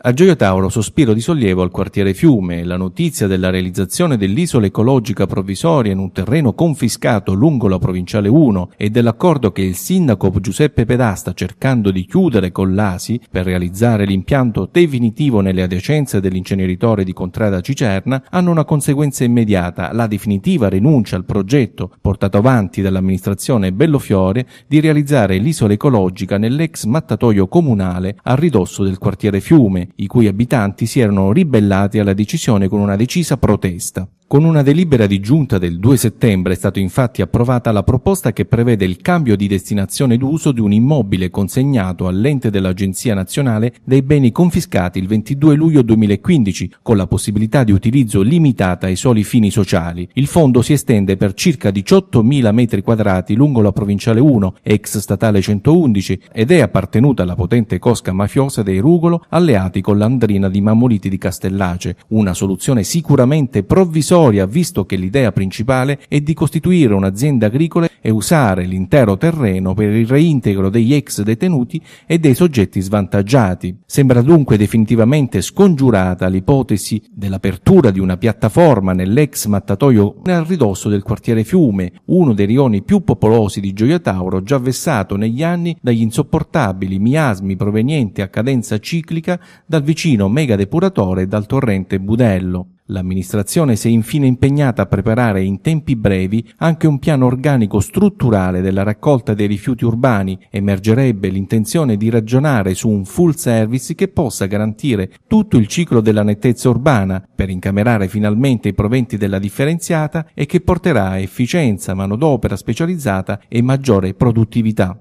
A Gioia Tauro sospiro di sollievo al quartiere Fiume la notizia della realizzazione dell'isola ecologica provvisoria in un terreno confiscato lungo la provinciale 1 e dell'accordo che il sindaco Giuseppe Pedà sta cercando di chiudere con l'ASI per realizzare l'impianto definitivo nelle adiacenze dell'inceneritore di Contrada Cicerna hanno una conseguenza immediata, la definitiva rinuncia al progetto portato avanti dall'amministrazione Bellofiore di realizzare l'isola ecologica nell'ex mattatoio comunale a ridosso del quartiere Fiume i cui abitanti si erano ribellati alla decisione con una decisa protesta. Con una delibera di giunta del 2 settembre è stata infatti approvata la proposta che prevede il cambio di destinazione d'uso di un immobile consegnato all'ente dell'Agenzia Nazionale dei beni confiscati il 22 luglio 2015 con la possibilità di utilizzo limitata ai soli fini sociali. Il fondo si estende per circa 18.000 metri quadrati lungo la provinciale 1, ex statale 111, ed è appartenuta alla potente cosca mafiosa dei Rugolo alleati con l'andrina di Mammoliti di Castellace, una soluzione sicuramente provvisoria provvisoria, visto che l'idea principale è di costituire un'azienda agricola e usare l'intero terreno per il reintegro degli ex detenuti e dei soggetti svantaggiati. Sembra dunque definitivamente scongiurata l'ipotesi dell'apertura di una piattaforma nell'ex mattatoio nel ridosso del quartiere Fiume, uno dei rioni più popolosi di Gioia Tauro, già vessato negli anni dagli insopportabili miasmi provenienti a cadenza ciclica dal vicino megadepuratore e dal torrente Budello. L'amministrazione si è infine impegnata a preparare in tempi brevi anche un piano organico strutturale della raccolta dei rifiuti urbani. Emergerebbe l'intenzione di ragionare su un full service che possa garantire tutto il ciclo della nettezza urbana per incamerare finalmente i proventi della differenziata e che porterà efficienza, manodopera specializzata e maggiore produttività.